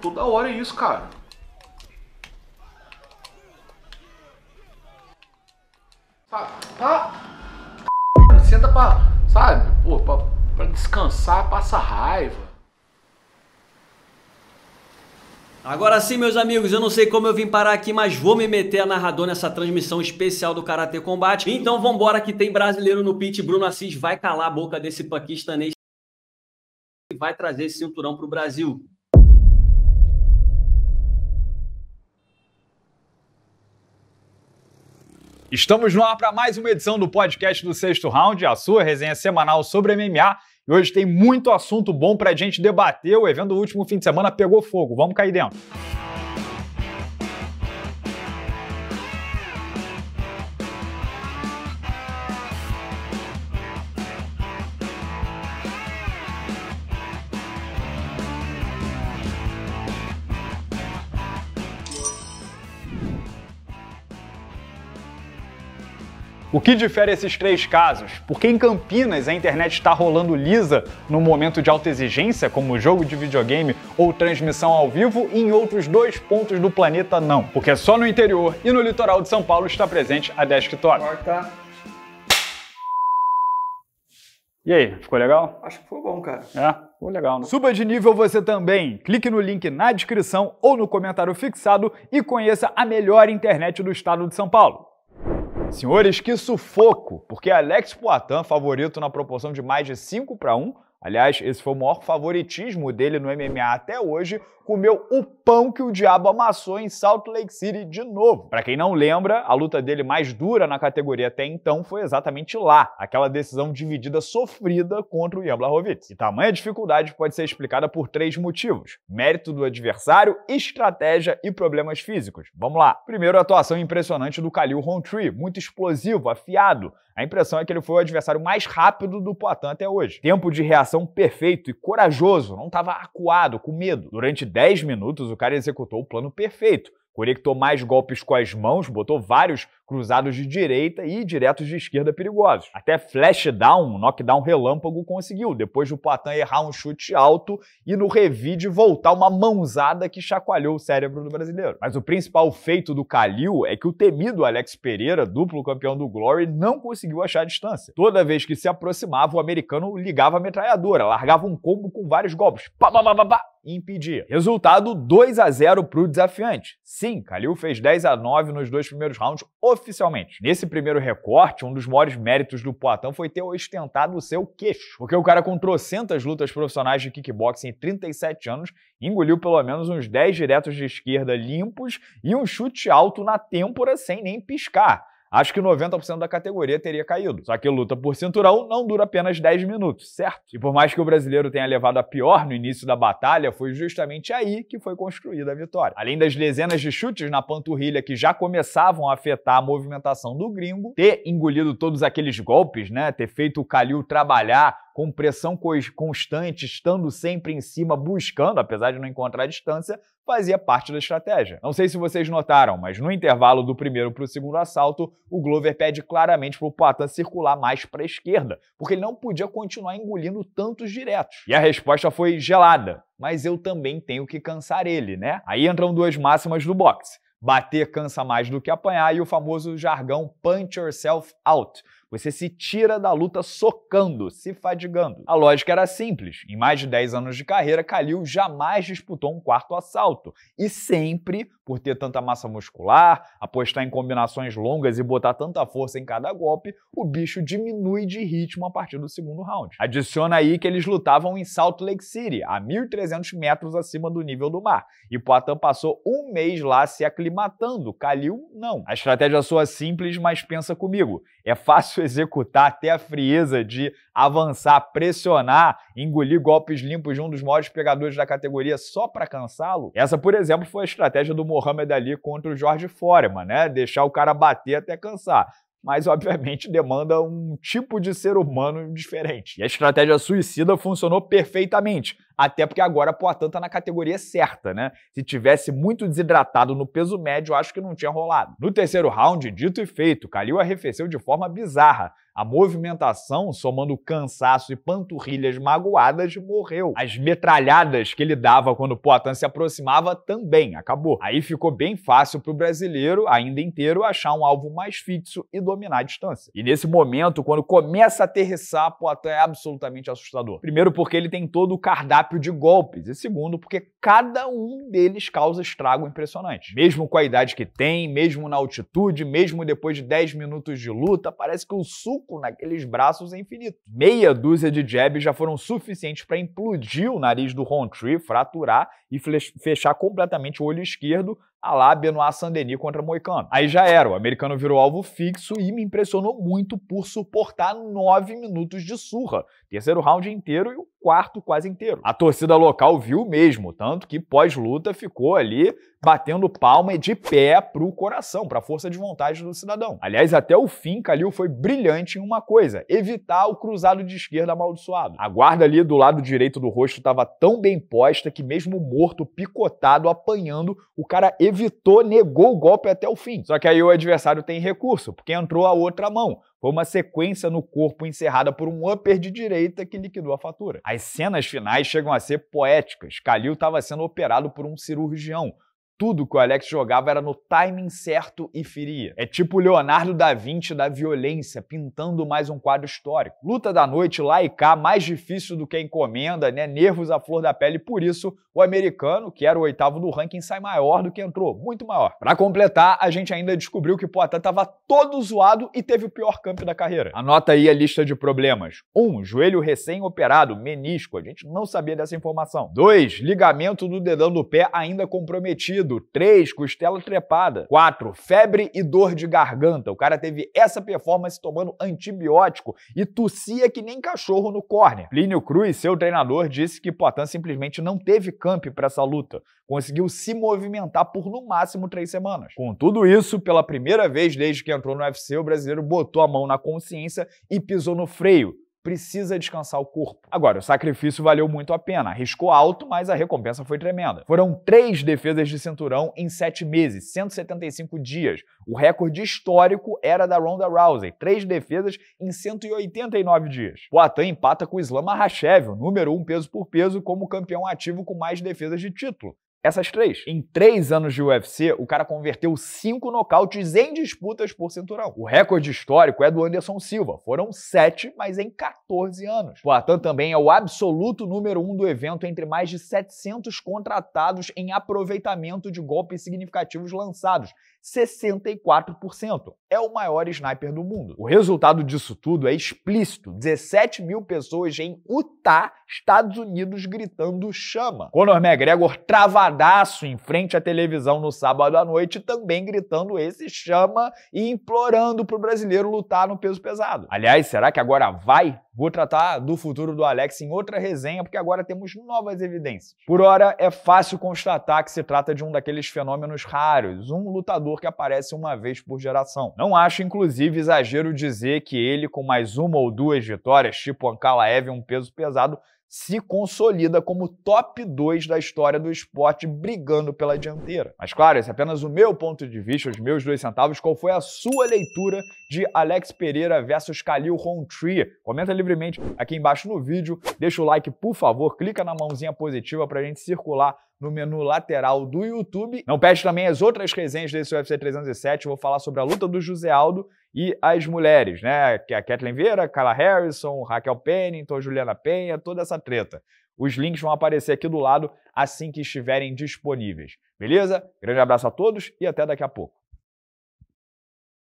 toda hora é isso, cara. Tá, tá, Senta pra, sabe, pô, pra, pra descansar, passa raiva. Agora sim, meus amigos, eu não sei como eu vim parar aqui, mas vou me meter a narrador nessa transmissão especial do Karatê Combate. Então vambora que tem brasileiro no pit. Bruno Assis vai calar a boca desse paquistanês e vai trazer esse cinturão pro Brasil. Estamos no ar para mais uma edição do podcast do Sexto Round, a sua resenha semanal sobre MMA. E hoje tem muito assunto bom para a gente debater. O evento do último fim de semana pegou fogo. Vamos cair dentro. O que difere esses três casos? Porque em Campinas a internet está rolando lisa no momento de alta exigência, como jogo de videogame ou transmissão ao vivo, e em outros dois pontos do planeta não. Porque é só no interior e no litoral de São Paulo está presente a desktop. Corta. E aí, ficou legal? Acho que foi bom, cara. É? Ficou legal, né? Suba de nível você também. Clique no link na descrição ou no comentário fixado e conheça a melhor internet do estado de São Paulo. Senhores, que sufoco! Porque Alex Poitin, favorito na proporção de mais de 5 para 1, Aliás, esse foi o maior favoritismo dele no MMA até hoje. Comeu o pão que o diabo amassou em Salt Lake City de novo. Para quem não lembra, a luta dele mais dura na categoria até então foi exatamente lá, aquela decisão dividida sofrida contra o Jan Blachowicz. E tamanha dificuldade pode ser explicada por três motivos: mérito do adversário, estratégia e problemas físicos. Vamos lá. Primeiro, a atuação impressionante do Khalil Rountree, muito explosivo, afiado. A impressão é que ele foi o adversário mais rápido do Poitin até hoje. Tempo de reação coração perfeito e corajoso, não estava acuado, com medo. Durante 10 minutos, o cara executou o plano perfeito. Conectou mais golpes com as mãos, botou vários cruzados de direita e diretos de esquerda perigosos. Até flashdown, knockdown relâmpago conseguiu, depois do Poitin errar um chute alto e no revide voltar uma mãozada que chacoalhou o cérebro do brasileiro. Mas o principal feito do kalil é que o temido Alex Pereira, duplo campeão do Glory, não conseguiu achar a distância. Toda vez que se aproximava, o americano ligava a metralhadora, largava um combo com vários golpes. Pá, pá, pá, pá, pá e impedia. Resultado 2 a 0 para o desafiante. Sim, kalil fez 10 a 9 nos dois primeiros rounds, oficialmente. Nesse primeiro recorte, um dos maiores méritos do Poitin foi ter ostentado o seu queixo, porque o cara com trocentas lutas profissionais de kickboxing em 37 anos engoliu pelo menos uns 10 diretos de esquerda limpos e um chute alto na têmpora sem nem piscar acho que 90% da categoria teria caído. Só que luta por cinturão não dura apenas 10 minutos, certo? E por mais que o brasileiro tenha levado a pior no início da batalha, foi justamente aí que foi construída a vitória. Além das dezenas de chutes na panturrilha que já começavam a afetar a movimentação do gringo, ter engolido todos aqueles golpes, né, ter feito o Kalil trabalhar com pressão constante, estando sempre em cima, buscando, apesar de não encontrar distância, fazia parte da estratégia. Não sei se vocês notaram, mas no intervalo do primeiro para o segundo assalto, o Glover pede claramente para o Poitin circular mais para a esquerda, porque ele não podia continuar engolindo tantos diretos. E a resposta foi gelada, mas eu também tenho que cansar ele, né? Aí entram duas máximas do boxe. Bater cansa mais do que apanhar e o famoso jargão punch yourself out você se tira da luta socando, se fadigando. A lógica era simples. Em mais de 10 anos de carreira, Kalil jamais disputou um quarto assalto. E sempre, por ter tanta massa muscular, apostar em combinações longas e botar tanta força em cada golpe, o bicho diminui de ritmo a partir do segundo round. Adiciona aí que eles lutavam em Salt Lake City, a 1.300 metros acima do nível do mar. E Poitin passou um mês lá se aclimatando. Kalil, não. A estratégia soa é simples, mas pensa comigo. É fácil fácil executar, ter a frieza de avançar, pressionar, engolir golpes limpos de um dos maiores pegadores da categoria só para cansá-lo? Essa, por exemplo, foi a estratégia do Mohamed Ali contra o Jorge Foreman, né? Deixar o cara bater até cansar mas obviamente demanda um tipo de ser humano diferente. E a estratégia suicida funcionou perfeitamente até porque agora Poitin tá na categoria certa, né? Se tivesse muito desidratado no peso médio, acho que não tinha rolado. No terceiro round, dito e feito, Kalil arrefeceu de forma bizarra. A movimentação, somando cansaço e panturrilhas magoadas, morreu. As metralhadas que ele dava quando Poitin se aproximava também acabou. Aí ficou bem fácil para o brasileiro, ainda inteiro, achar um alvo mais fixo e dominar a distância. E nesse momento, quando começa a aterrissar, Poitin é absolutamente assustador. Primeiro porque ele tem todo o cardápio cardápio de golpes. E segundo, porque cada um deles causa estrago impressionante. Mesmo com a idade que tem, mesmo na altitude, mesmo depois de 10 minutos de luta, parece que o suco naqueles braços é infinito. Meia dúzia de jabs já foram suficientes para implodir o nariz do Tree, fraturar e fechar completamente o olho esquerdo, Alá, Benoit saint contra Moicano. Aí já era, o americano virou alvo fixo e me impressionou muito por suportar nove minutos de surra. Terceiro round inteiro e o quarto quase inteiro. A torcida local viu mesmo, tanto que pós-luta ficou ali batendo palma de pé pro coração, pra força de vontade do cidadão. Aliás, até o fim, Calil foi brilhante em uma coisa: evitar o cruzado de esquerda amaldiçoado. A guarda ali do lado direito do rosto estava tão bem posta que, mesmo morto, picotado, apanhando, o cara evitou, negou o golpe até o fim. Só que aí o adversário tem recurso, porque entrou a outra mão. Foi uma sequência no corpo encerrada por um upper de direita que liquidou a fatura. As cenas finais chegam a ser poéticas. Calil estava sendo operado por um cirurgião tudo que o Alex jogava era no timing certo e feria. É tipo o Leonardo da Vinci da violência, pintando mais um quadro histórico. Luta da noite lá e cá, mais difícil do que a encomenda, né? Nervos à flor da pele, por isso o americano, que era o oitavo do ranking, sai maior do que entrou, muito maior. Para completar, a gente ainda descobriu que o Poitin tava todo zoado e teve o pior camp da carreira. Anota aí a lista de problemas. 1. Um, joelho recém-operado, menisco, a gente não sabia dessa informação. 2. Ligamento do dedão do pé ainda comprometido amido. 3. Costela trepada. 4. Febre e dor de garganta. O cara teve essa performance tomando antibiótico e tossia que nem cachorro no córner. Plínio Cruz, seu treinador, disse que Poitin simplesmente não teve camp para essa luta. Conseguiu se movimentar por no máximo três semanas. Com tudo isso, pela primeira vez desde que entrou no UFC, o brasileiro botou a mão na consciência e pisou no freio precisa descansar o corpo. Agora, o sacrifício valeu muito a pena. Arriscou alto, mas a recompensa foi tremenda. Foram três defesas de cinturão em sete meses, 175 dias. O recorde histórico era da Ronda Rousey, três defesas em 189 dias. Poatan empata com o Islam Makhachev, o número um peso por peso, como campeão ativo com mais defesas de título. Essas três. Em três anos de UFC, o cara converteu cinco nocautes em disputas por cinturão. O recorde histórico é do Anderson Silva. Foram sete, mas em 14 anos. Poitin também é o absoluto número um do evento entre mais de 700 contratados em aproveitamento de golpes significativos lançados. 64%. É o maior sniper do mundo. O resultado disso tudo é explícito: 17 mil pessoas em Utah, Estados Unidos, gritando chama. Conor McGregor travadaço em frente à televisão no sábado à noite, também gritando esse chama e implorando pro brasileiro lutar no peso pesado. Aliás, será que agora vai? Vou tratar do futuro do Alex em outra resenha, porque agora temos novas evidências. Por hora, é fácil constatar que se trata de um daqueles fenômenos raros, um lutador jogador que aparece uma vez por geração. Não acho, inclusive, exagero dizer que ele, com mais uma ou duas vitórias, tipo Ancalaev, é um peso pesado, se consolida como top 2 da história do esporte, brigando pela dianteira. Mas claro, esse é apenas o meu ponto de vista, os meus dois centavos. Qual foi a sua leitura de Alex Pereira versus Khalil Rountree? Comenta livremente aqui embaixo no vídeo, deixa o like, por favor, clica na mãozinha positiva para a gente circular no menu lateral do YouTube. Não perde também as outras resenhas desse UFC 307. vou falar sobre a luta do José Aldo e as mulheres, né? Que é a Kathleen Vieira, Carla Harrison, Raquel Pennington, Juliana Penha, toda essa treta. Os links vão aparecer aqui do lado assim que estiverem disponíveis. Beleza? Grande abraço a todos e até daqui a pouco.